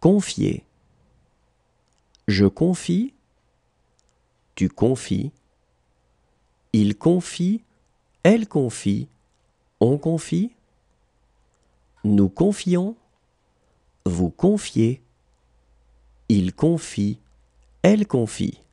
Confier. Je confie. Tu confies. Il confie. Elle confie. On confie. Nous confions. Vous confiez. Il confie. Elle confie.